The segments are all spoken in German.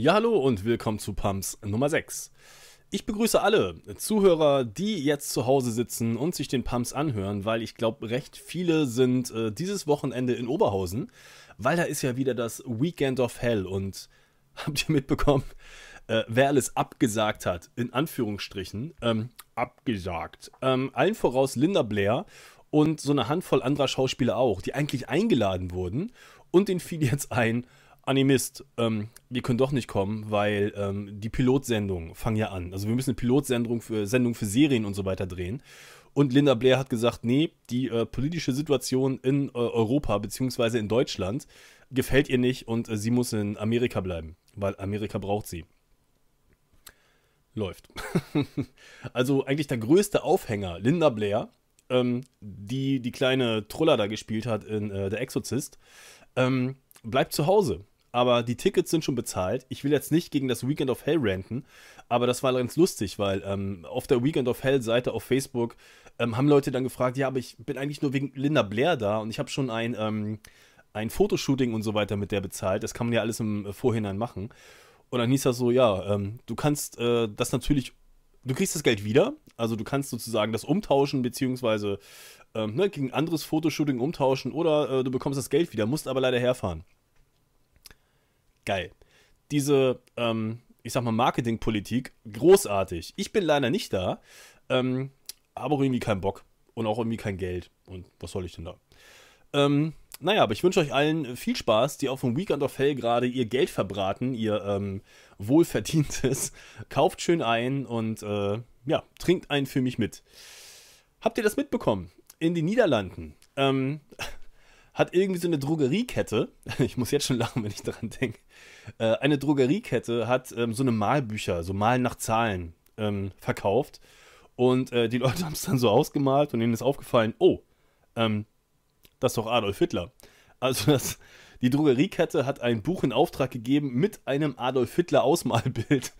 Ja, hallo und willkommen zu Pumps Nummer 6. Ich begrüße alle Zuhörer, die jetzt zu Hause sitzen und sich den Pumps anhören, weil ich glaube, recht viele sind äh, dieses Wochenende in Oberhausen, weil da ist ja wieder das Weekend of Hell und habt ihr mitbekommen, äh, wer alles abgesagt hat, in Anführungsstrichen, ähm, abgesagt. Ähm, allen voraus Linda Blair und so eine Handvoll anderer Schauspieler auch, die eigentlich eingeladen wurden und den fiel jetzt ein, Animist, ähm, wir können doch nicht kommen, weil ähm, die Pilotsendung fangen ja an. Also wir müssen eine Pilotsendung für, Sendung für Serien und so weiter drehen. Und Linda Blair hat gesagt, nee, die äh, politische Situation in äh, Europa bzw. in Deutschland gefällt ihr nicht und äh, sie muss in Amerika bleiben, weil Amerika braucht sie. Läuft. also eigentlich der größte Aufhänger, Linda Blair, ähm, die die kleine Trulla da gespielt hat in Der äh, Exorzist, ähm, bleibt zu Hause aber die Tickets sind schon bezahlt. Ich will jetzt nicht gegen das Weekend of Hell ranten, aber das war ganz lustig, weil ähm, auf der Weekend of Hell Seite auf Facebook ähm, haben Leute dann gefragt, ja, aber ich bin eigentlich nur wegen Linda Blair da und ich habe schon ein, ähm, ein Fotoshooting und so weiter mit der bezahlt. Das kann man ja alles im äh, Vorhinein machen. Und dann hieß das so, ja, ähm, du kannst äh, das natürlich, du kriegst das Geld wieder, also du kannst sozusagen das umtauschen, beziehungsweise äh, ne, gegen anderes Fotoshooting umtauschen oder äh, du bekommst das Geld wieder, musst aber leider herfahren geil. Diese, ähm, ich sag mal, Marketingpolitik, großartig. Ich bin leider nicht da, ähm, aber irgendwie keinen Bock und auch irgendwie kein Geld. Und was soll ich denn da? Ähm, naja, aber ich wünsche euch allen viel Spaß, die auf dem Weekend of Hell gerade ihr Geld verbraten, ihr ähm, wohlverdientes. Kauft schön ein und äh, ja, trinkt einen für mich mit. Habt ihr das mitbekommen? In den Niederlanden. Ähm, hat irgendwie so eine Drogeriekette, ich muss jetzt schon lachen, wenn ich daran denke, äh, eine Drogeriekette hat ähm, so eine Malbücher, so Malen nach Zahlen ähm, verkauft. Und äh, die Leute haben es dann so ausgemalt und ihnen ist aufgefallen, oh, ähm, das ist doch Adolf Hitler. Also das, die Drogeriekette hat ein Buch in Auftrag gegeben mit einem Adolf Hitler Ausmalbild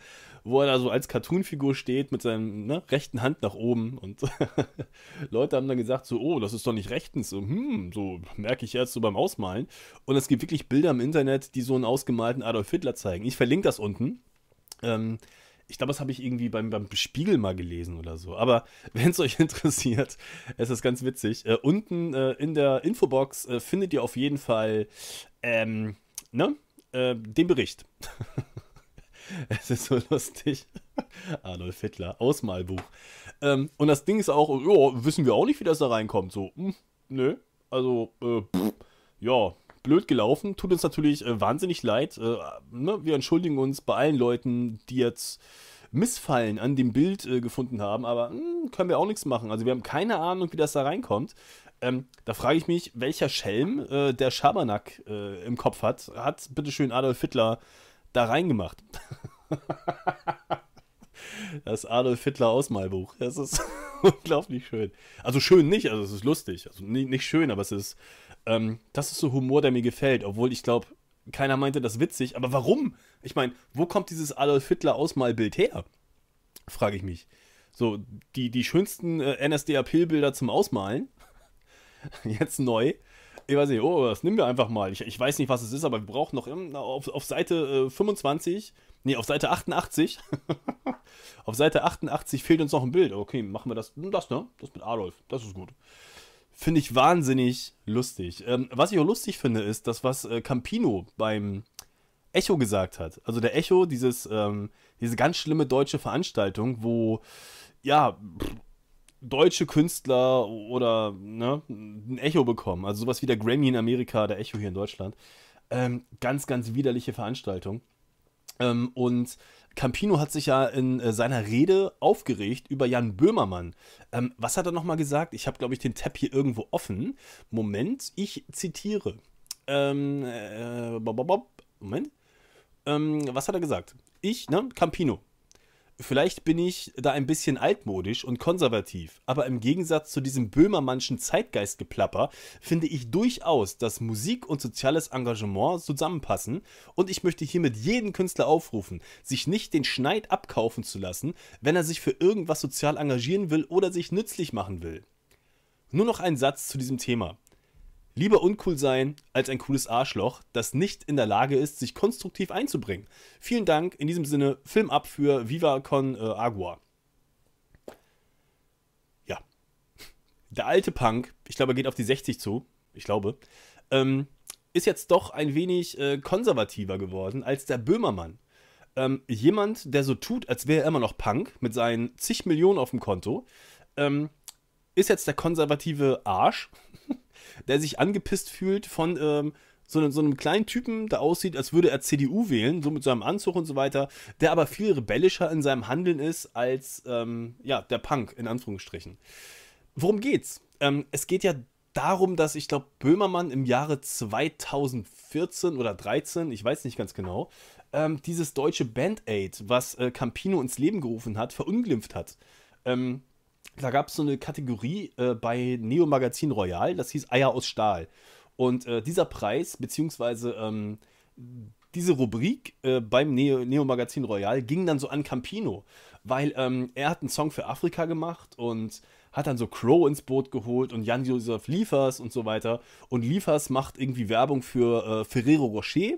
wo er da so als Cartoonfigur steht mit seinem ne, rechten Hand nach oben. Und Leute haben dann gesagt, so, oh, das ist doch nicht rechtens. So, hm, so merke ich jetzt so beim Ausmalen. Und es gibt wirklich Bilder im Internet, die so einen ausgemalten Adolf Hitler zeigen. Ich verlinke das unten. Ähm, ich glaube, das habe ich irgendwie beim, beim, Spiegel mal gelesen oder so. Aber wenn es euch interessiert, es ist ganz witzig. Äh, unten äh, in der Infobox äh, findet ihr auf jeden Fall ähm, ne? Äh, den Bericht. Es ist so lustig. Adolf Hitler, Ausmalbuch. Ähm, und das Ding ist auch, jo, wissen wir auch nicht, wie das da reinkommt. So, mh, hm, nö. Also, äh, pff, ja, blöd gelaufen. Tut uns natürlich äh, wahnsinnig leid. Äh, ne? Wir entschuldigen uns bei allen Leuten, die jetzt Missfallen an dem Bild äh, gefunden haben, aber mh, hm, können wir auch nichts machen. Also wir haben keine Ahnung, wie das da reinkommt. Ähm, da frage ich mich, welcher Schelm äh, der Schabernack äh, im Kopf hat, hat bitteschön Adolf Hitler da reingemacht. Das Adolf Hitler Ausmalbuch. Das ist unglaublich schön. Also schön nicht, also es ist lustig. Also nicht, nicht schön, aber es ist. Ähm, das ist so Humor, der mir gefällt. Obwohl ich glaube, keiner meinte das witzig. Aber warum? Ich meine, wo kommt dieses Adolf Hitler Ausmalbild her? Frage ich mich. So, die, die schönsten äh, NSDAP-Bilder zum Ausmalen. Jetzt neu ich weiß nicht, oh, das nehmen wir einfach mal. Ich, ich weiß nicht, was es ist, aber wir brauchen noch auf, auf Seite äh, 25, nee, auf Seite 88. auf Seite 88 fehlt uns noch ein Bild. Okay, machen wir das, hm, das, ne? Das mit Adolf, das ist gut. Finde ich wahnsinnig lustig. Ähm, was ich auch lustig finde, ist das, was äh, Campino beim Echo gesagt hat. Also der Echo, dieses, ähm, diese ganz schlimme deutsche Veranstaltung, wo, ja, pff, deutsche Künstler oder ne, ein Echo bekommen. Also sowas wie der Grammy in Amerika, der Echo hier in Deutschland. Ähm, ganz, ganz widerliche Veranstaltung. Ähm, und Campino hat sich ja in äh, seiner Rede aufgeregt über Jan Böhmermann. Ähm, was hat er nochmal gesagt? Ich habe, glaube ich, den Tab hier irgendwo offen. Moment, ich zitiere. Ähm, äh, Moment. Ähm, was hat er gesagt? Ich, ne? Campino vielleicht bin ich da ein bisschen altmodisch und konservativ, aber im Gegensatz zu diesem böhmermannschen Zeitgeistgeplapper finde ich durchaus, dass Musik und soziales Engagement zusammenpassen und ich möchte hiermit jeden Künstler aufrufen, sich nicht den Schneid abkaufen zu lassen, wenn er sich für irgendwas sozial engagieren will oder sich nützlich machen will. Nur noch ein Satz zu diesem Thema. Lieber uncool sein als ein cooles Arschloch, das nicht in der Lage ist, sich konstruktiv einzubringen. Vielen Dank, in diesem Sinne, Film ab für Viva Con äh, Agua. Ja. Der alte Punk, ich glaube, er geht auf die 60 zu, ich glaube, ähm, ist jetzt doch ein wenig äh, konservativer geworden als der Böhmermann. Ähm, jemand, der so tut, als wäre er immer noch Punk mit seinen zig Millionen auf dem Konto, ähm, ist jetzt der konservative Arsch. der sich angepisst fühlt von ähm, so, so einem kleinen Typen, der aussieht, als würde er CDU wählen, so mit seinem Anzug und so weiter, der aber viel rebellischer in seinem Handeln ist als ähm, ja, der Punk, in Anführungsstrichen. Worum geht's? Ähm, es geht ja darum, dass ich glaube, Böhmermann im Jahre 2014 oder 2013, ich weiß nicht ganz genau, ähm, dieses deutsche Band-Aid, was äh, Campino ins Leben gerufen hat, verunglimpft hat. Ähm, da gab es so eine Kategorie äh, bei Neo Magazin Royal, das hieß Eier aus Stahl. Und äh, dieser Preis, beziehungsweise ähm, diese Rubrik äh, beim Neo, Neo, Magazin Royal ging dann so an Campino, weil ähm, er hat einen Song für Afrika gemacht und hat dann so Crow ins Boot geholt und Jan-Josef Liefers und so weiter. Und Liefers macht irgendwie Werbung für äh, Ferrero Rocher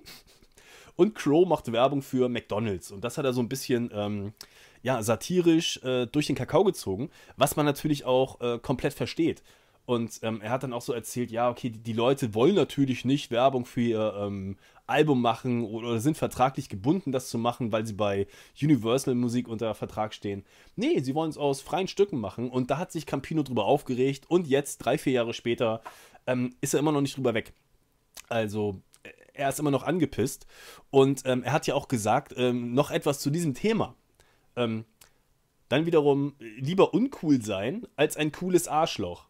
und Crow macht Werbung für McDonalds. Und das hat er so ein bisschen ähm, ja, satirisch äh, durch den Kakao gezogen, was man natürlich auch äh, komplett versteht. Und ähm, er hat dann auch so erzählt, ja, okay, die, die Leute wollen natürlich nicht Werbung für ihr ähm, Album machen oder, oder sind vertraglich gebunden, das zu machen, weil sie bei Universal Musik unter Vertrag stehen. Nee, sie wollen es aus freien Stücken machen und da hat sich Campino drüber aufgeregt und jetzt, drei, vier Jahre später, ähm, ist er immer noch nicht drüber weg. Also, er ist immer noch angepisst und ähm, er hat ja auch gesagt, ähm, noch etwas zu diesem Thema. Ähm, dann wiederum lieber uncool sein als ein cooles Arschloch.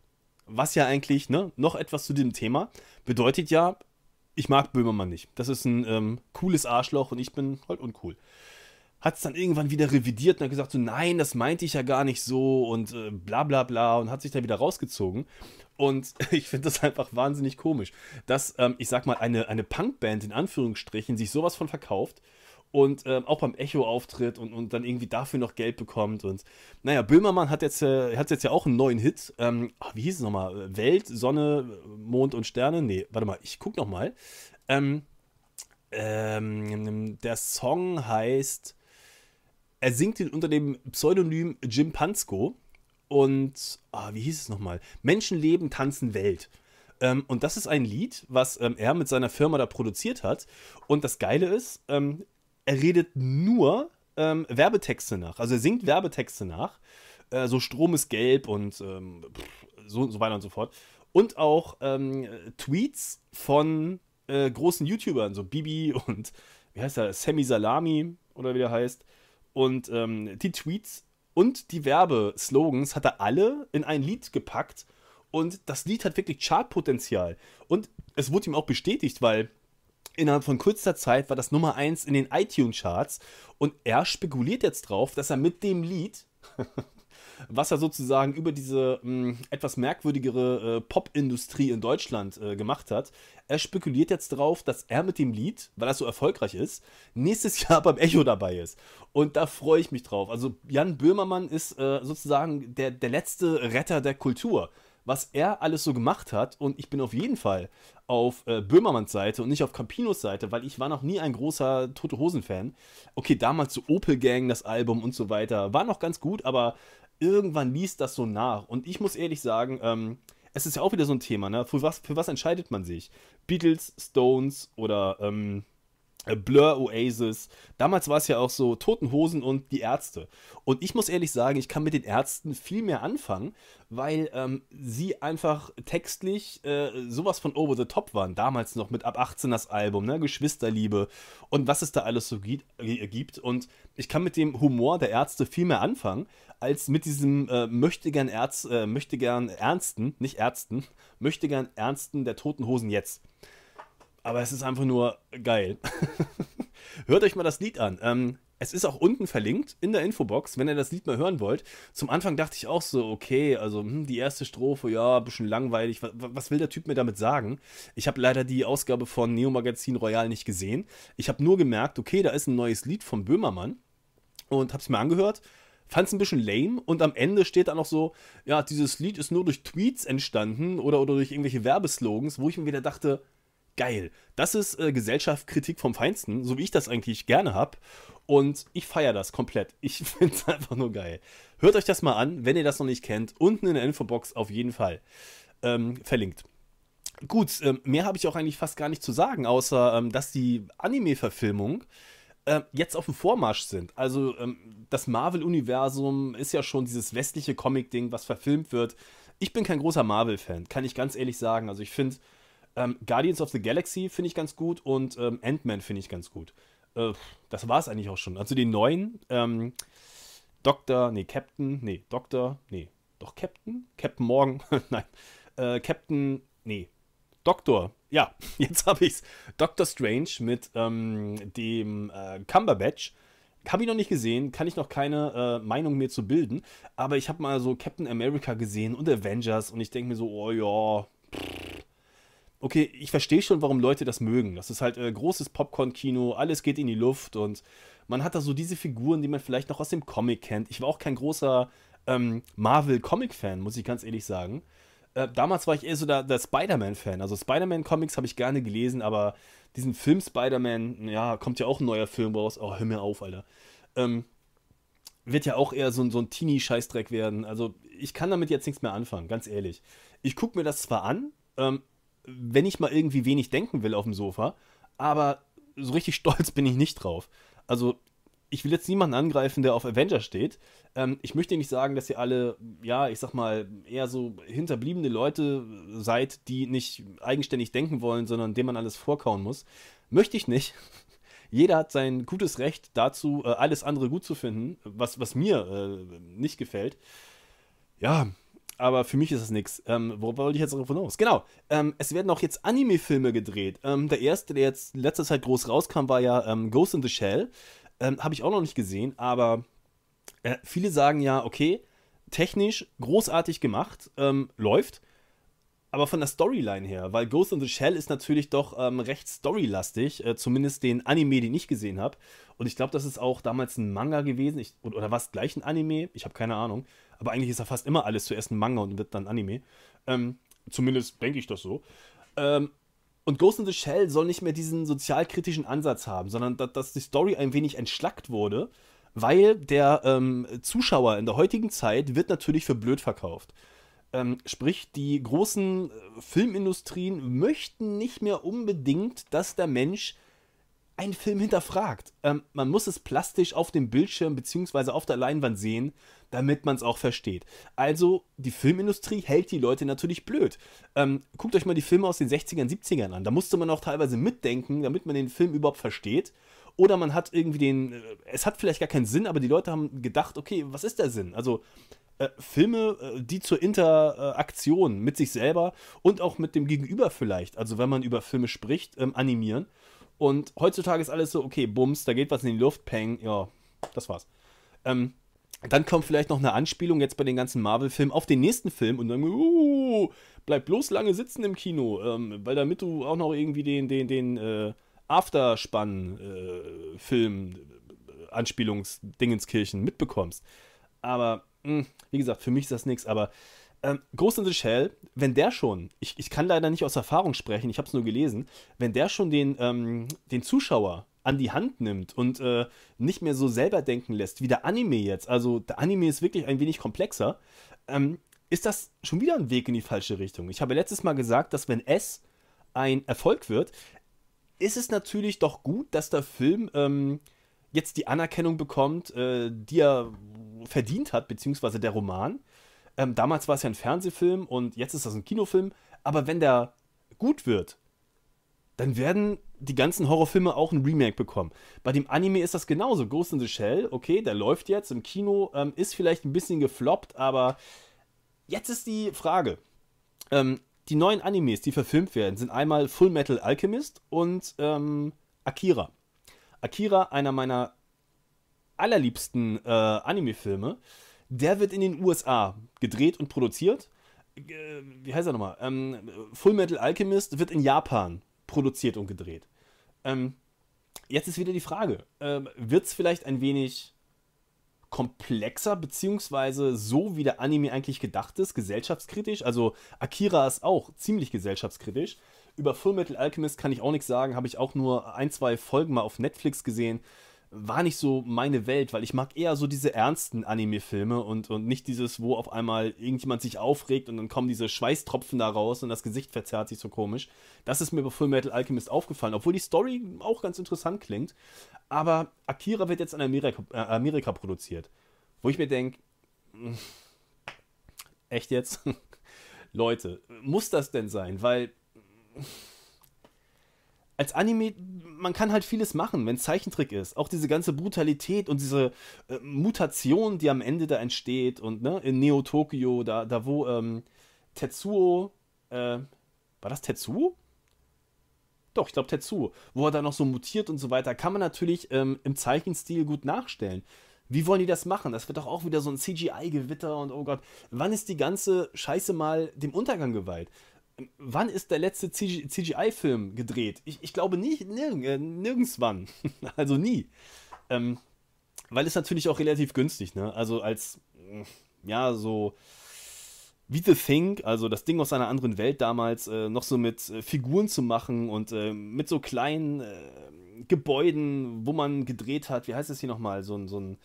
Was ja eigentlich, ne, noch etwas zu dem Thema, bedeutet ja, ich mag Böhmermann nicht. Das ist ein ähm, cooles Arschloch und ich bin halt uncool. Hat es dann irgendwann wieder revidiert und hat gesagt, so nein, das meinte ich ja gar nicht so und äh, bla bla bla und hat sich da wieder rausgezogen. Und ich finde das einfach wahnsinnig komisch, dass, ähm, ich sag mal, eine, eine Punkband in Anführungsstrichen sich sowas von verkauft, und ähm, auch beim Echo-Auftritt und, und dann irgendwie dafür noch Geld bekommt. Und naja, Böhmermann hat jetzt, äh, hat jetzt ja auch einen neuen Hit. Ähm, ach, wie hieß es nochmal? Welt, Sonne, Mond und Sterne? Nee, warte mal, ich guck nochmal. Ähm, ähm, der Song heißt, er singt ihn unter dem Pseudonym Jim Pansko. Und ah, wie hieß es nochmal? Menschenleben, Tanzen, Welt ähm, und das ist ein Lied, was ähm, er mit seiner Firma da produziert hat. Und das Geile ist, ähm, er redet nur ähm, Werbetexte nach. Also er singt Werbetexte nach. Äh, so Strom ist gelb und ähm, so, so weiter und so fort. Und auch ähm, Tweets von äh, großen YouTubern, so Bibi und wie heißt er, Sammy Salami oder wie der heißt. Und ähm, die Tweets und die Werbeslogans hat er alle in ein Lied gepackt. Und das Lied hat wirklich Chartpotenzial. Und es wurde ihm auch bestätigt, weil innerhalb von kurzer Zeit war das Nummer 1 in den iTunes-Charts und er spekuliert jetzt drauf, dass er mit dem Lied, was er sozusagen über diese mh, hm, etwas merkwürdigere äh, Pop-Industrie in Deutschland äh, gemacht hat, er spekuliert jetzt drauf, dass er mit dem Lied, weil er so erfolgreich ist, nächstes Jahr beim Echo dabei ist. Und da freue ich mich drauf. Also Jan Böhmermann ist äh, sozusagen der, der letzte Retter der Kultur was er alles so gemacht hat. Und ich bin auf jeden Fall auf äh, Böhmermanns Seite und nicht auf Campinos Seite, weil ich war noch nie ein großer Tote Hosen-Fan. Okay, damals zu so Opel Gang, das Album und so weiter, war noch ganz gut, aber irgendwann liest das so nach. Und ich muss ehrlich sagen, ähm, es ist ja auch wieder so ein Thema, ne? Für was, für was entscheidet man sich? Beatles, Stones oder ähm, äh, Blur, Oasis. Damals war es ja auch so Toten Hosen und die Ärzte. Und ich muss ehrlich sagen, ich kann mit den Ärzten viel mehr anfangen, weil ähm, sie einfach textlich äh, sowas von over the top waren. Damals noch mit ab 18 das Album, ne? Geschwisterliebe und was es da alles so gibt. Und ich kann mit dem Humor der Ärzte viel mehr anfangen, als mit diesem äh, möchtegern, Ärz, äh, möchtegern Ernsten, nicht Ärzten, möchtegern Ernsten der Toten Hosen jetzt aber es ist einfach nur geil. Hört euch mal das Lied an. Ähm, es ist auch unten verlinkt in der Infobox, wenn ihr das Lied mal hören wollt. Zum Anfang dachte ich auch so, okay, also hm, die erste Strophe, ja, ein bisschen langweilig. Was, was, will der Typ mir damit sagen? Ich habe leider die Ausgabe von Neo Magazin Royal nicht gesehen. Ich habe nur gemerkt, okay, da ist ein neues Lied von Böhmermann und habe es mir angehört. Fand es ein bisschen lame und am Ende steht da noch so, ja, dieses Lied ist nur durch Tweets entstanden oder, oder durch irgendwelche Werbeslogans, wo ich mir wieder dachte, geil. Das ist äh, Gesellschaftskritik vom Feinsten, so wie ich das eigentlich gerne habe. Und ich feiere das komplett. Ich finde es einfach nur geil. Hört euch das mal an, wenn ihr das noch nicht kennt. Unten in der Infobox auf jeden Fall ähm, verlinkt. Gut, ähm, mehr habe ich auch eigentlich fast gar nicht zu sagen, außer ähm, dass die Anime-Verfilmung ähm, jetzt auf dem Vormarsch sind. Also ähm, das Marvel-Universum ist ja schon dieses westliche Comic-Ding, was verfilmt wird. Ich bin kein großer Marvel-Fan, kann ich ganz ehrlich sagen. Also ich finde ähm, Guardians of the Galaxy finde ich ganz gut und ähm, Ant-Man finde ich ganz gut. Äh, das war es eigentlich auch schon. Also den neuen ähm, Dr., nee, Captain, nee, Dr., nee, doch Captain? Captain Morgan, nein. Äh, Captain, nee, Doktor, ja, jetzt habe ich's. Doctor Strange mit ähm, dem äh, Cumberbatch. Habe ich noch nicht gesehen, kann ich noch keine äh, Meinung mir zu bilden, aber ich habe mal so Captain America gesehen und Avengers und ich denke mir so, oh ja, okay, ich verstehe schon, warum Leute das mögen. Das ist halt äh, großes Popcorn-Kino, alles geht in die Luft und man hat da so diese Figuren, die man vielleicht noch aus dem Comic kennt. Ich war auch kein großer ähm, Marvel-Comic-Fan, muss ich ganz ehrlich sagen. Äh, damals war ich eher so der, der Spider-Man-Fan. Also Spider-Man-Comics habe ich gerne gelesen, aber diesen Film Spider-Man, ja, kommt ja auch ein neuer Film raus. Oh, hör mir auf, Alter. Ähm, wird ja auch eher so, so ein Teenie-Scheißdreck werden. Also ich kann damit jetzt nichts mehr anfangen, ganz ehrlich. Ich gucke mir das zwar an, ähm, wenn ich mal irgendwie wenig denken will auf dem Sofa, aber so richtig stolz bin ich nicht drauf. Also ich will jetzt niemanden angreifen, der auf Avenger steht. Ähm, ich möchte nicht sagen, dass ihr alle, ja, ich sag mal, eher so hinterbliebene Leute seid, die nicht eigenständig denken wollen, sondern dem man alles vorkauen muss. Möchte ich nicht. Jeder hat sein gutes Recht dazu, äh, alles andere gut zu finden, was, was mir äh, nicht gefällt. Ja, aber für mich ist das nichts. Ähm, worüber wollte ich jetzt davon aus? Genau, ähm, es werden auch jetzt Anime-Filme gedreht. Ähm, der erste, der jetzt in letzter Zeit groß rauskam, war ja ähm, Ghost in the Shell. Ähm, habe ich auch noch nicht gesehen, aber äh, viele sagen ja, okay, technisch großartig gemacht, ähm, läuft. Aber von der Storyline her, weil Ghost in the Shell ist natürlich doch ähm, recht storylastig, äh, zumindest den Anime, den ich gesehen habe. Und ich glaube, das ist auch damals ein Manga gewesen, ich, oder, oder war es gleich ein Anime? Ich habe keine Ahnung aber eigentlich ist ja fast immer alles zuerst ein Manga und wird dann Anime. Ähm, zumindest denke ich das so. Ähm, und Ghost in the Shell soll nicht mehr diesen sozialkritischen Ansatz haben, sondern dass, dass die Story ein wenig entschlackt wurde, weil der ähm, Zuschauer in der heutigen Zeit wird natürlich für blöd verkauft. Ähm, sprich, die großen äh, Filmindustrien möchten nicht mehr unbedingt, dass der Mensch einen Film hinterfragt. Ähm, man muss es plastisch auf dem Bildschirm bzw. auf der Leinwand sehen, damit man es auch versteht. Also, die Filmindustrie hält die Leute natürlich blöd. Ähm, guckt euch mal die Filme aus den 60ern, 70ern an. Da musste man auch teilweise mitdenken, damit man den Film überhaupt versteht. Oder man hat irgendwie den. Äh, es hat vielleicht gar keinen Sinn, aber die Leute haben gedacht, okay, was ist der Sinn? Also, äh, Filme, äh, die zur Interaktion mit sich selber und auch mit dem Gegenüber vielleicht, also wenn man über Filme spricht, ähm, animieren und heutzutage ist alles so, okay, Bums, da geht was in die Luft, Peng, ja, das war's. Ähm, dann kommt vielleicht noch eine Anspielung jetzt bei den ganzen Marvel-Filmen auf den nächsten Film und dann, uh, bleib bloß lange sitzen im Kino, ähm, weil damit du auch noch irgendwie den, den, den äh, Afterspann-Film, äh, äh Anspielungsdingenskirchen mitbekommst. Aber, mh, hm, wie gesagt, für mich ist das nichts, aber ähm, Ghost in the Shell, wenn der schon, ich, ich kann leider nicht aus Erfahrung sprechen, ich habe es nur gelesen, wenn der schon den, ähm, den Zuschauer an die Hand nimmt und äh, nicht mehr so selber denken lässt, wie der Anime jetzt, also der Anime ist wirklich ein wenig komplexer, ähm, ist das schon wieder ein Weg in die falsche Richtung. Ich habe letztes Mal gesagt, dass wenn es ein Erfolg wird, ist es natürlich doch gut, dass der Film ähm, jetzt die Anerkennung bekommt, äh, die er verdient hat, beziehungsweise der Roman. Ähm, damals war es ja ein Fernsehfilm und jetzt ist das ein Kinofilm. Aber wenn der gut wird, dann werden die ganzen Horrorfilme auch ein Remake bekommen. Bei dem Anime ist das genauso. Ghost in the Shell, okay, der läuft jetzt im Kino, ähm, ist vielleicht ein bisschen gefloppt, aber jetzt ist die Frage. Ähm, die neuen Animes, die verfilmt werden, sind einmal Full Metal Alchemist und ähm, Akira. Akira, einer meiner allerliebsten äh, Anime-Filme. Der wird in den USA gedreht und produziert. Äh, wie heißt er nochmal? Ähm, Full Metal Alchemist wird in Japan produziert und gedreht. Ähm, jetzt ist wieder die Frage: ähm, Wird es vielleicht ein wenig komplexer, beziehungsweise so wie der Anime eigentlich gedacht ist, gesellschaftskritisch. Also Akira ist auch ziemlich gesellschaftskritisch. Über Full Metal Alchemist kann ich auch nichts sagen, habe ich auch nur ein, zwei Folgen mal auf Netflix gesehen war nicht so meine Welt, weil ich mag eher so diese ernsten Anime-Filme und, und nicht dieses, wo auf einmal irgendjemand sich aufregt und dann kommen diese Schweißtropfen da raus und das Gesicht verzerrt sich so komisch. Das ist mir bei Full Metal Alchemist aufgefallen, obwohl die Story auch ganz interessant klingt. Aber Akira wird jetzt in Amerika, äh, Amerika produziert, wo ich mir denke, hm, echt jetzt? Leute, muss das denn sein? Weil als Anime, man kann halt vieles machen, wenn es Zeichentrick ist. Auch diese ganze Brutalität und diese äh, Mutation, die am Ende da entsteht. Und ne, in Neo-Tokyo, da, da wo ähm, Tetsuo, äh, war das Tetsuo? Doch, ich glaube Tetsuo, wo er da noch so mutiert und so weiter, kann man natürlich ähm, im Zeichenstil gut nachstellen. Wie wollen die das machen? Das wird doch auch wieder so ein CGI-Gewitter und oh Gott, wann ist die ganze Scheiße mal dem Untergang geweiht? wann ist der letzte CGI-Film gedreht? Ich, ich, glaube nicht, nirg äh, nirgends wann. also nie. Ähm, weil es natürlich auch relativ günstig, ne? Also als, mm, ja, so wie The Thing, also das Ding aus einer anderen Welt damals, äh, noch so mit äh, Figuren zu machen und äh, mit so kleinen äh, Gebäuden, wo man gedreht hat, wie heißt das hier nochmal, so ein, so ein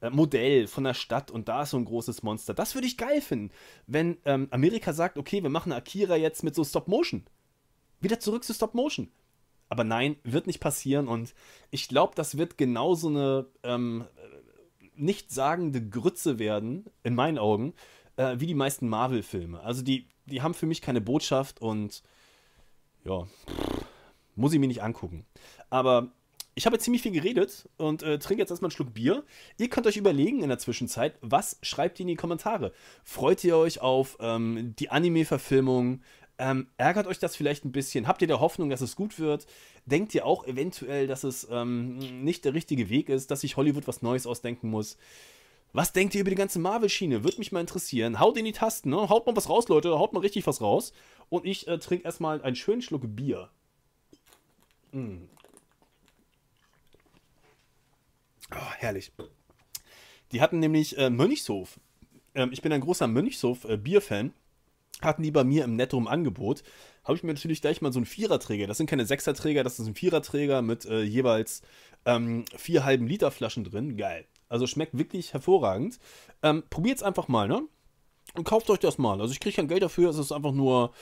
äh, Modell von der Stadt und da ist so ein großes Monster. Das würde ich geil finden, wenn ähm, Amerika sagt, okay, wir machen Akira jetzt mit so Stop Motion. Wieder zurück zu Stop Motion. Aber nein, wird nicht passieren und ich glaube, das wird genau so eine ähm, nichtssagende Grütze werden, in meinen Augen, äh, wie die meisten Marvel-Filme. Also die, die haben für mich keine Botschaft und ja, muss ich mir nicht angucken. Aber ich habe ziemlich viel geredet und äh, trinke jetzt erstmal einen Schluck Bier. Ihr könnt euch überlegen in der Zwischenzeit, was schreibt ihr in die Kommentare? Freut ihr euch auf ähm, die Anime-Verfilmung? Ähm, ärgert euch das vielleicht ein bisschen? Habt ihr der Hoffnung, dass es gut wird? Denkt ihr auch eventuell, dass es ähm, nicht der richtige Weg ist, dass sich Hollywood was Neues ausdenken muss? Was denkt ihr über die ganze Marvel-Schiene? Würde mich mal interessieren. Haut in die Tasten, ne? haut mal was raus, Leute, haut mal richtig was raus. Und ich äh, trinke erstmal einen schönen Schluck Bier. Mm. Oh, herrlich. Die hatten nämlich äh, Mönchshof. Ähm, ich bin ein großer Mönchshof-Bierfan. Äh, hatten die bei mir im Netto im Angebot. Habe ich mir natürlich gleich mal so einen Viererträger. Das sind keine Sechserträger, das ist ein Viererträger mit äh, jeweils ähm, vier halben Liter Flaschen drin. Geil. Also schmeckt wirklich hervorragend. Ähm, Probiert es einfach mal, ne? Und kauft euch das mal. Also ich kriege kein Geld dafür, es ist einfach nur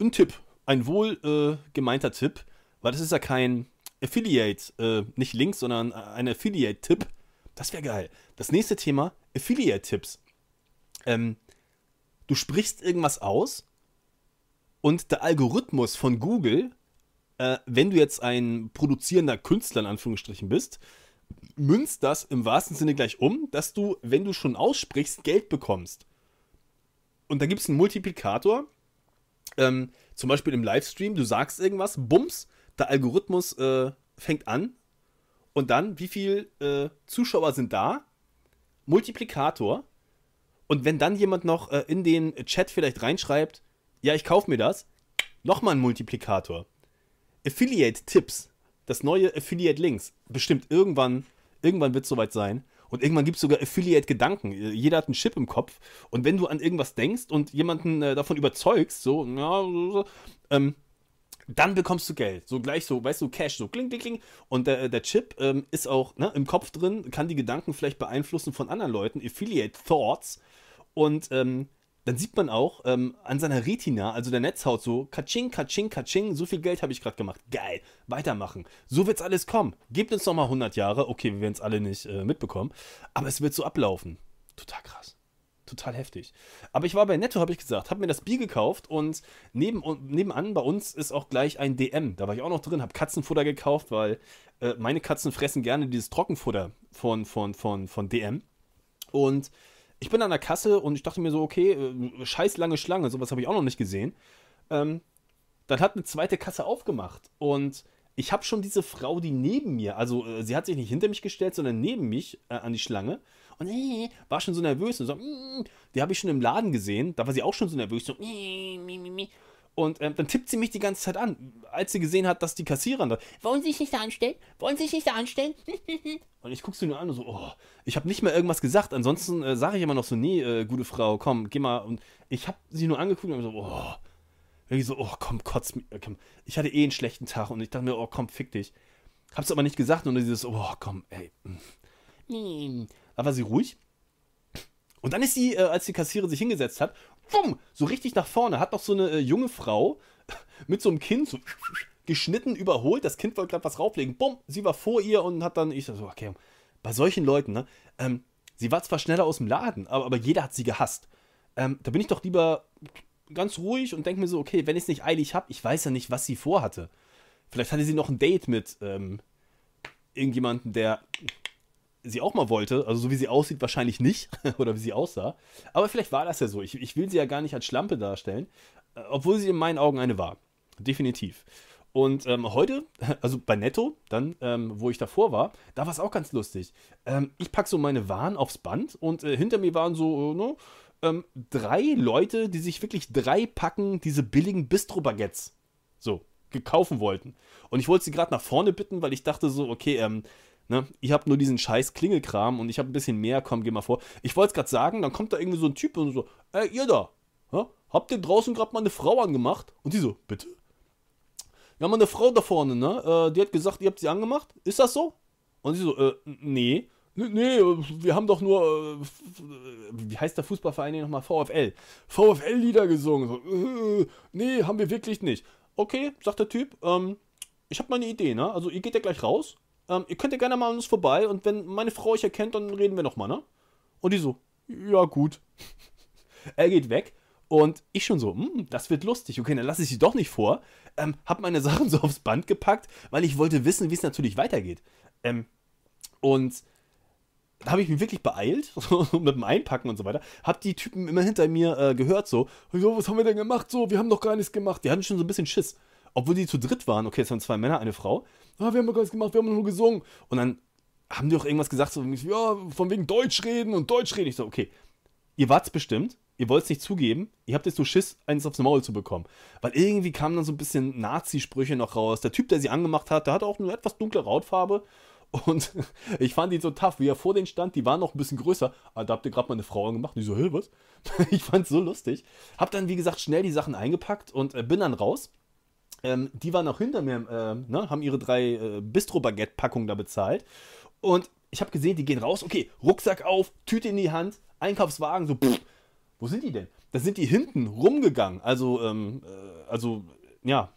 ein Tipp. Ein wohl äh, gemeinter Tipp. Weil das ist ja kein, Affiliate, äh, nicht Links, sondern ein Affiliate-Tipp. Das wäre geil. Das nächste Thema, Affiliate-Tipps. Ähm, du sprichst irgendwas aus und der Algorithmus von Google, äh, wenn du jetzt ein produzierender Künstler in Anführungsstrichen bist, münzt das im wahrsten Sinne gleich um, dass du, wenn du schon aussprichst, Geld bekommst. Und da gibt es einen Multiplikator, ähm, zum Beispiel im Livestream, du sagst irgendwas, bums, der Algorithmus äh, fängt an und dann, wie viele äh, Zuschauer sind da? Multiplikator. Und wenn dann jemand noch äh, in den Chat vielleicht reinschreibt, ja, ich kaufe mir das, nochmal ein Multiplikator. Affiliate-Tipps, das neue Affiliate-Links, bestimmt irgendwann, irgendwann wird es soweit sein. Und irgendwann gibt es sogar Affiliate-Gedanken. Jeder hat einen Chip im Kopf. Und wenn du an irgendwas denkst und jemanden äh, davon überzeugst, so, ja, ähm, dann bekommst du Geld. So gleich so, weißt du, Cash, so kling, kling, kling. Und der, der Chip ähm, ist auch ne, im Kopf drin, kann die Gedanken vielleicht beeinflussen von anderen Leuten, Affiliate Thoughts. Und ähm, dann sieht man auch ähm, an seiner Retina, also der Netzhaut, so Katsching, Katsching, Katsching, so viel Geld habe ich gerade gemacht. Geil, weitermachen. So wird's alles kommen. Gebt uns nochmal 100 Jahre. Okay, wir werden es alle nicht äh, mitbekommen. Aber es wird so ablaufen. Total krass total heftig. Aber ich war bei Netto, habe ich gesagt, habe mir das Bier gekauft und neben, nebenan bei uns ist auch gleich ein DM. Da war ich auch noch drin, habe Katzenfutter gekauft, weil äh, meine Katzen fressen gerne dieses Trockenfutter von, von, von, von DM. Und ich bin an der Kasse und ich dachte mir so, okay, äh, scheiß lange Schlange, sowas habe ich auch noch nicht gesehen. Ähm, dann hat eine zweite Kasse aufgemacht und ich habe schon diese Frau, die neben mir, also äh, sie hat sich nicht hinter mich gestellt, sondern neben mich äh, an die Schlange und äh, war schon so nervös und so, äh, die habe ich schon im Laden gesehen, da war sie auch schon so nervös, so, äh, und ähm, dann tippt sie mich die ganze Zeit an, als sie gesehen hat, dass die Kassierer da. Wollen Sie sich nicht da anstellen? Wollen Sie sich nicht da anstellen? und ich gucke sie nur an und so, oh, ich habe nicht mehr irgendwas gesagt. Ansonsten äh, sage ich immer noch so, nee, äh, gute Frau, komm, geh mal. Und ich habe sie nur angeguckt und so, oh, irgendwie so, oh komm, kotz mich. Äh, komm. Ich hatte eh einen schlechten Tag und ich dachte mir, oh komm, fick dich. Hab's aber nicht gesagt und dann dieses, oh komm, ey. Mm. Mm. Da war sie ruhig. Und dann ist sie, äh, als die Kassiere sich hingesetzt hat, wumm, so richtig nach vorne, hat noch so eine äh, junge Frau mit so einem Kind so geschnitten, überholt. Das Kind wollte gerade was rauflegen. Bumm, sie war vor ihr und hat dann, ich so, okay, bei solchen Leuten, ne? Ähm, sie war zwar schneller aus dem Laden, aber, aber jeder hat sie gehasst. Ähm, da bin ich doch lieber ganz ruhig und denke mir so, okay, wenn ich es nicht eilig habe, ich weiß ja nicht, was sie vorhatte. Vielleicht hatte sie noch ein Date mit ähm, irgendjemanden, der sie auch mal wollte. Also so wie sie aussieht, wahrscheinlich nicht. oder wie sie aussah. Aber vielleicht war das ja so. Ich, ich will sie ja gar nicht als Schlampe darstellen. Äh, obwohl sie in meinen Augen eine war. Definitiv. Und ähm, heute, also bei Netto, dann, ähm, wo ich davor war, da war es auch ganz lustig. Ähm, ich packe so meine Waren aufs Band und äh, hinter mir waren so, äh, ne, ähm, drei Leute, die sich wirklich drei Packen diese billigen Bistro-Baguettes so gekaufen wollten. Und ich wollte sie gerade nach vorne bitten, weil ich dachte so, okay, ähm, ne, ihr habt nur diesen scheiß Klingelkram und ich habe ein bisschen mehr, komm, geh mal vor. Ich wollte es gerade sagen, dann kommt da irgendwie so ein Typ und so, ey, äh, ihr da, ja, habt ihr draußen gerade mal eine Frau angemacht? Und sie so, bitte? Wir haben eine Frau da vorne, ne? Äh, die hat gesagt, ihr habt sie angemacht. Ist das so? Und sie so, äh, nee. Nee, wir haben doch nur, äh, wie heißt der Fußballverein hier nochmal? VfL. VfL-Lieder gesungen. So, äh, nee, haben wir wirklich nicht. Okay, sagt der Typ, ähm, ich habe mal eine Idee, ne? Also ihr geht ja gleich raus. Ähm, ihr könnt ja gerne mal an uns vorbei und wenn meine Frau euch erkennt, dann reden wir nochmal, ne? Und die so, ja gut. er geht weg und ich schon so, hm, das wird lustig. Okay, dann lasse ich sie doch nicht vor. Ähm, hab meine Sachen so aufs Band gepackt, weil ich wollte wissen, wie es natürlich weitergeht. Ähm, und habe ich mich wirklich beeilt, mit dem Einpacken und so weiter, Hab die Typen immer hinter mir äh, gehört, so, so, was haben wir denn gemacht, so, wir haben doch gar nichts gemacht, die hatten schon so ein bisschen Schiss, obwohl die zu dritt waren, okay, es waren zwei Männer, eine Frau, ah, wir haben doch gar nichts gemacht, wir haben nur gesungen und dann haben die auch irgendwas gesagt, so, ja, von wegen Deutsch reden und Deutsch reden, ich so, okay, ihr wart's bestimmt, ihr wollt's nicht zugeben, ihr habt jetzt so Schiss, eins aufs Maul zu bekommen, weil irgendwie kamen dann so ein bisschen Nazi-Sprüche noch raus, der Typ, der sie angemacht hat, der hatte auch eine etwas dunkle Hautfarbe und ich fand ihn so tough, wie er vor denen stand. Die waren noch ein bisschen größer. Aber ah, da habt ihr gerade mal eine Frau angemacht. die so, hey, was? Ich fand's so lustig. Hab dann, wie gesagt, schnell die Sachen eingepackt und äh, bin dann raus. Ähm, die waren auch hinter mir, äh, ne, haben ihre drei äh, Bistro-Baguette-Packungen da bezahlt. Und ich habe gesehen, die gehen raus. Okay, Rucksack auf, Tüte in die Hand, Einkaufswagen, so, pff, wo sind die denn? Da sind die hinten rumgegangen. Also, ähm, äh, also, ja,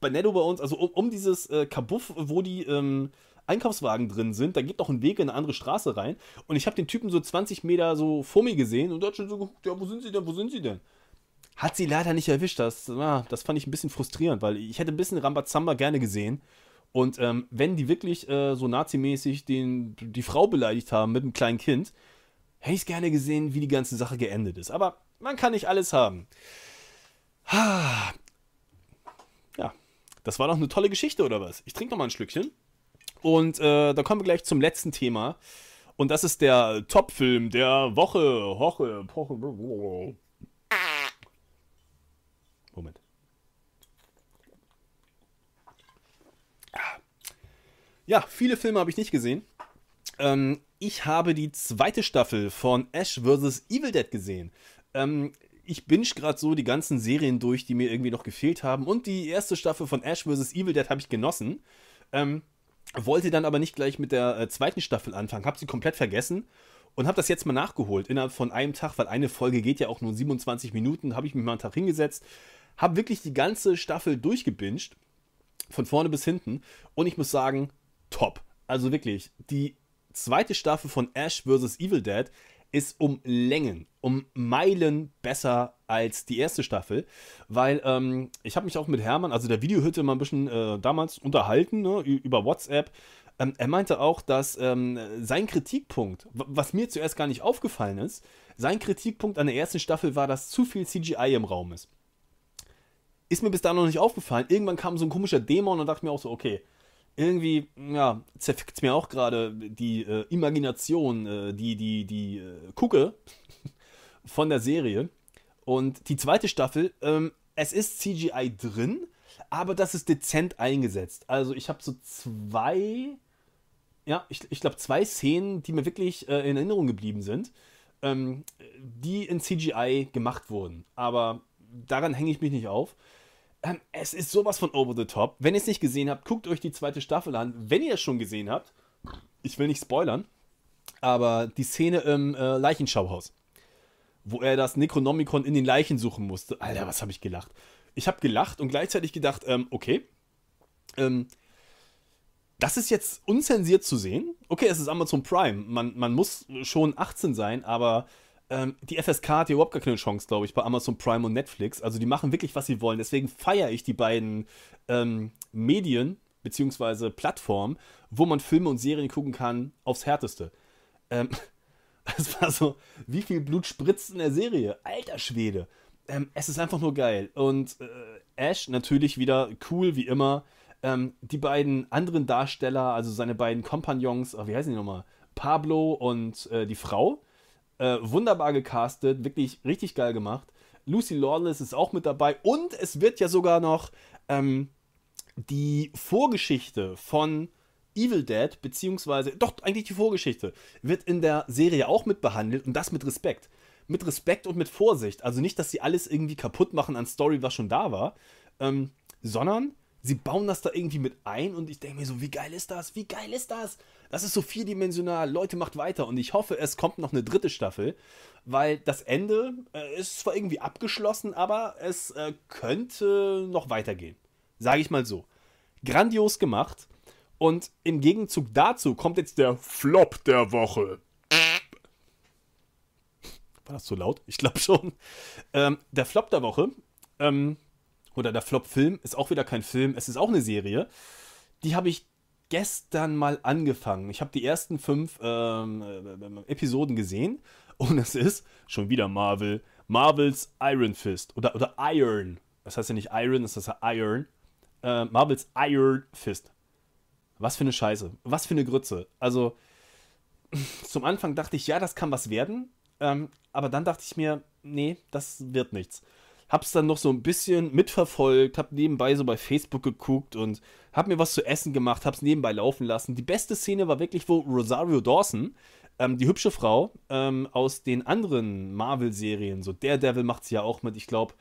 bei Netto bei uns, also um, um dieses äh, Kabuff, wo die, ähm, Einkaufswagen drin sind, da geht auch einen Weg in eine andere Straße rein. Und ich habe den Typen so 20 Meter so vor mir gesehen und da hat schon so geguckt, ja, wo sind sie denn, wo sind sie denn? Hat sie leider nicht erwischt. Das, ah, das fand ich ein bisschen frustrierend, weil ich hätte ein bisschen Rambazamba gerne gesehen. Und ähm, wenn die wirklich äh, so nazimäßig den, die Frau beleidigt haben mit einem kleinen Kind, hätte ich es gerne gesehen, wie die ganze Sache geendet ist. Aber man kann nicht alles haben. Ah. Ja, das war doch eine tolle Geschichte, oder was? Ich trinke noch mal ein Schlückchen. Und äh, da kommen wir gleich zum letzten Thema. Und das ist der Top-Film der Woche. Hoche, Woche. Moment. Ja, viele Filme habe ich nicht gesehen. Ähm, ich habe die zweite Staffel von Ash vs. Evil Dead gesehen. Ähm, ich binge gerade so die ganzen Serien durch, die mir irgendwie noch gefehlt haben. Und die erste Staffel von Ash vs. Evil Dead habe ich genossen. Ähm, wollte dann aber nicht gleich mit der äh, zweiten Staffel anfangen, habe sie komplett vergessen und habe das jetzt mal nachgeholt innerhalb von einem Tag, weil eine Folge geht ja auch nur 27 Minuten, habe ich mich mal einen Tag hingesetzt, habe wirklich die ganze Staffel durchgebinged, von vorne bis hinten und ich muss sagen, top. Also wirklich, die zweite Staffel von Ash vs. Evil Dead ist um Längen, um Meilen besser als die erste Staffel, weil ähm, ich habe mich auch mit Hermann, also der Videohütte, mal ein bisschen äh, damals unterhalten ne, über WhatsApp. Ähm, er meinte auch, dass ähm, sein Kritikpunkt, was mir zuerst gar nicht aufgefallen ist, sein Kritikpunkt an der ersten Staffel war, dass zu viel CGI im Raum ist. Ist mir bis da noch nicht aufgefallen. Irgendwann kam so ein komischer Dämon und dachte mir auch so, okay, irgendwie, ja, zerfickt mir auch gerade die äh, Imagination, äh, die, die, die äh, gucke von der Serie. Und die zweite Staffel, ähm, es ist CGI drin, aber das ist dezent eingesetzt. Also ich habe so zwei, ja, ich, ich glaube zwei Szenen, die mir wirklich äh, in Erinnerung geblieben sind, ähm, die in CGI gemacht wurden. Aber daran hänge ich mich nicht auf. Ähm, es ist sowas von over the top. Wenn ihr es nicht gesehen habt, guckt euch die zweite Staffel an. Wenn ihr es schon gesehen habt, ich will nicht spoilern, aber die Szene im äh, Leichenschauhaus, wo er das Necronomicon in den Leichen suchen musste. Alter, was habe ich gelacht. Ich habe gelacht und gleichzeitig gedacht, ähm, okay, ähm, das ist jetzt unzensiert zu sehen. Okay, es ist Amazon Prime. Man, man muss schon 18 sein, aber ähm, die FSK hat hier überhaupt gar keine Chance, glaube ich, bei Amazon Prime und Netflix. Also die machen wirklich, was sie wollen. Deswegen feiere ich die beiden ähm, Medien beziehungsweise Plattformen, wo man Filme und Serien gucken kann, aufs Härteste. Ähm, es war so, wie viel Blut spritzt in der Serie? Alter Schwede. Ähm, es ist einfach nur geil. Und äh, Ash natürlich wieder cool wie immer. Ähm, die beiden anderen Darsteller, also seine beiden Kompagnons, ach, wie heißen die nochmal? Pablo und äh, die Frau, äh, wunderbar gecastet, wirklich richtig geil gemacht. Lucy Lawless ist auch mit dabei und es wird ja sogar noch ähm, die Vorgeschichte von Evil Dead, beziehungsweise, doch, eigentlich die Vorgeschichte, wird in der Serie auch mit behandelt und das mit Respekt. Mit Respekt und mit Vorsicht. Also nicht, dass sie alles irgendwie kaputt machen an Story, was schon da war, ähm, sondern sie bauen das da irgendwie mit ein und ich denke mir so, wie geil ist das? Wie geil ist das? Das ist so vierdimensional. Leute, macht weiter. Und ich hoffe, es kommt noch eine dritte Staffel, weil das Ende äh, ist zwar irgendwie abgeschlossen, aber es äh, könnte noch weitergehen. Sage ich mal so. Grandios gemacht. Und im Gegenzug dazu kommt jetzt der Flop der Woche. War das zu laut? Ich glaube schon. Ähm, der Flop der Woche, ähm, oder der Flop-Film, ist auch wieder kein Film, es ist auch eine Serie. Die habe ich gestern mal angefangen. Ich habe die ersten fünf ähm, äh, Episoden gesehen und es ist schon wieder Marvel. Marvels Iron Fist oder, oder Iron. Das heißt ja nicht Iron, das heißt ja Iron. Äh, Marvels Iron Fist. Was für eine Scheiße. Was für eine Grütze. Also, zum Anfang dachte ich, ja, das kann was werden. Ähm, aber dann dachte ich mir, nee, das wird nichts hab's dann noch so ein bisschen mitverfolgt, hab nebenbei so bei Facebook geguckt und hab mir was zu essen gemacht, hab's nebenbei laufen lassen. Die beste Szene war wirklich, wo Rosario Dawson, ähm, die hübsche Frau ähm, aus den anderen Marvel-Serien, so Daredevil macht sie ja auch mit, ich glaube,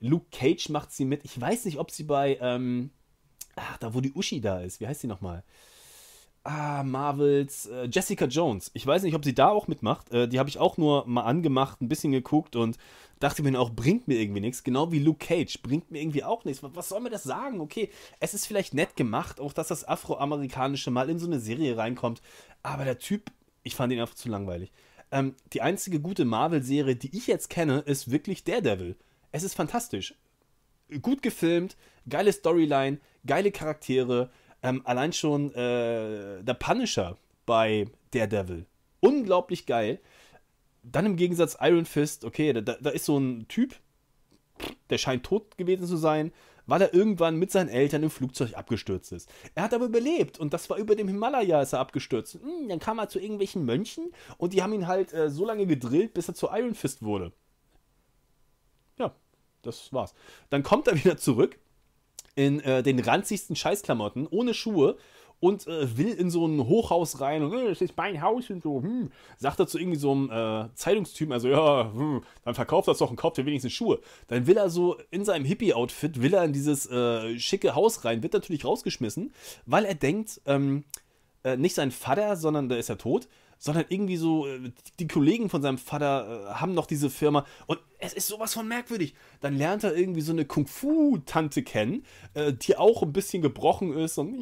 Luke Cage macht sie mit. Ich weiß nicht, ob sie bei, ähm, ach, da wo die Uschi da ist, wie heißt sie nochmal? mal? ah, Marvels äh, Jessica Jones. Ich weiß nicht, ob sie da auch mitmacht. Äh, die habe ich auch nur mal angemacht, ein bisschen geguckt und dachte mir auch, bringt mir irgendwie nichts. Genau wie Luke Cage, bringt mir irgendwie auch nichts. Was soll mir das sagen? Okay, es ist vielleicht nett gemacht, auch dass das Afroamerikanische mal in so eine Serie reinkommt. Aber der Typ, ich fand ihn einfach zu langweilig. Ähm, die einzige gute Marvel-Serie, die ich jetzt kenne, ist wirklich Daredevil. Es ist fantastisch. Gut gefilmt, geile Storyline, geile Charaktere, ähm, allein schon äh, der Punisher bei Daredevil. Unglaublich geil. Dann im Gegensatz Iron Fist, okay, da, da ist so ein Typ, der scheint tot gewesen zu sein, weil er irgendwann mit seinen Eltern im Flugzeug abgestürzt ist. Er hat aber überlebt und das war über dem Himalaya ist er abgestürzt. Hm, dann kam er zu irgendwelchen Mönchen und die haben ihn halt äh, so lange gedrillt, bis er zu Iron Fist wurde. Ja, das war's. Dann kommt er wieder zurück in äh, den ranzigsten Scheißklamotten, ohne Schuhe und äh, will in so ein Hochhaus rein und äh, das ist mein Haus und so, hm, sagt er zu irgendwie so einem äh, Zeitungstypen, also ja, hm, dann verkauft das doch und kauft dir wenigstens Schuhe. Dann will er so in seinem Hippie-Outfit, will er in dieses äh, schicke Haus rein, wird natürlich rausgeschmissen, weil er denkt, ähm, äh, nicht sein Vater, sondern da ist er tot, sondern halt irgendwie so, äh, die Kollegen von seinem Vater äh, haben noch diese Firma und es ist sowas von merkwürdig. Dann lernt er irgendwie so eine Kung-Fu-Tante kennen, äh, die auch ein bisschen gebrochen ist und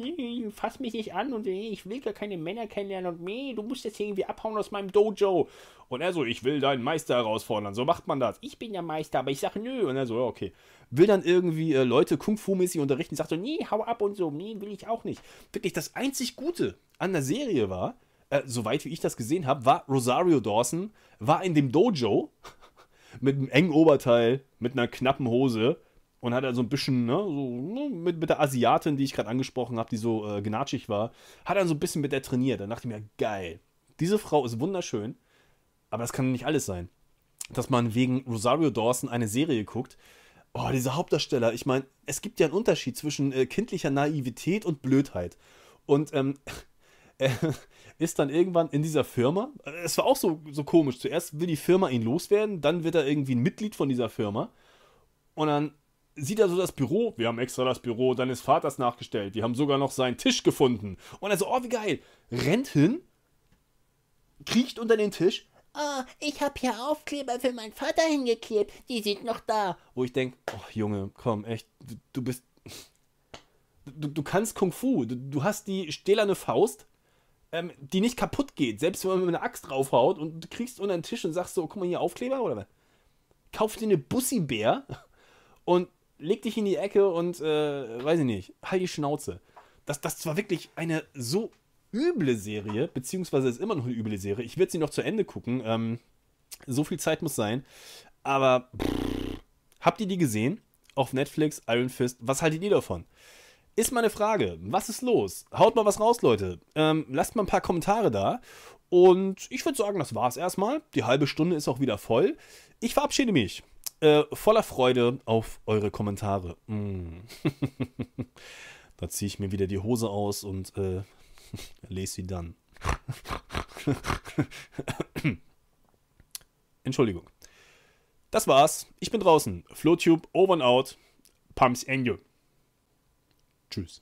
fass mich nicht an und ich will gar keine Männer kennenlernen und du musst jetzt irgendwie abhauen aus meinem Dojo. Und er so, ich will deinen Meister herausfordern, so macht man das. Ich bin der Meister, aber ich sag nö. Und er so, ja, okay. Will dann irgendwie Leute Kung-Fu-mäßig unterrichten, sagt so, nee, hau ab und so, nee, will ich auch nicht. Wirklich das einzig Gute an der Serie war, äh, soweit wie ich das gesehen habe, war Rosario Dawson, war in dem Dojo mit einem engen Oberteil, mit einer knappen Hose und hat er so ein bisschen, ne, so, ne, mit, mit der Asiatin, die ich gerade angesprochen habe, die so äh, gnatschig war, hat er so ein bisschen mit der trainiert. Dann dachte ich mir, geil, diese Frau ist wunderschön, aber das kann nicht alles sein. Dass man wegen Rosario Dawson eine Serie guckt, Oh, dieser Hauptdarsteller. Ich meine, es gibt ja einen Unterschied zwischen äh, kindlicher Naivität und Blödheit. Und ähm, äh, ist dann irgendwann in dieser Firma. Es war auch so, so komisch. Zuerst will die Firma ihn loswerden, dann wird er irgendwie ein Mitglied von dieser Firma. Und dann sieht er so das Büro. Wir haben extra das Büro deines Vaters nachgestellt. Die haben sogar noch seinen Tisch gefunden. Und er so, oh, wie geil. Rennt hin, kriecht unter den Tisch. Oh, ich habe hier Aufkleber für meinen Vater hingeklebt. Die sind noch da. Wo ich denke, oh Junge, komm, echt, du, du bist... Du, du kannst Kung Fu. Du, du hast die stählerne Faust ähm, die nicht kaputt geht, selbst wenn man mit einer Axt draufhaut und du kriegst unter den Tisch und sagst so, guck mal hier, Aufkleber oder was? Kauf dir eine Bussi-Bär und leg dich in die Ecke und, äh, weiß ich nicht, halt die Schnauze. Das, das war wirklich eine so üble Serie, beziehungsweise ist immer noch eine üble Serie. Ich werde sie noch zu Ende gucken. Ähm, so viel Zeit muss sein. Aber pff, habt ihr die gesehen? Auf Netflix, Iron Fist. Was haltet ihr davon? Ist meine Frage. Was ist los? Haut mal was raus, Leute. Ähm, lasst mal ein paar Kommentare da. Und ich würde sagen, das war's erstmal. Die halbe Stunde ist auch wieder voll. Ich verabschiede mich. Äh, voller Freude auf eure Kommentare. Mm. da ziehe ich mir wieder die Hose aus und äh, lese sie dann. Entschuldigung. Das war's. Ich bin draußen. FloTube, over and out. Pumps Angel. Tschüss.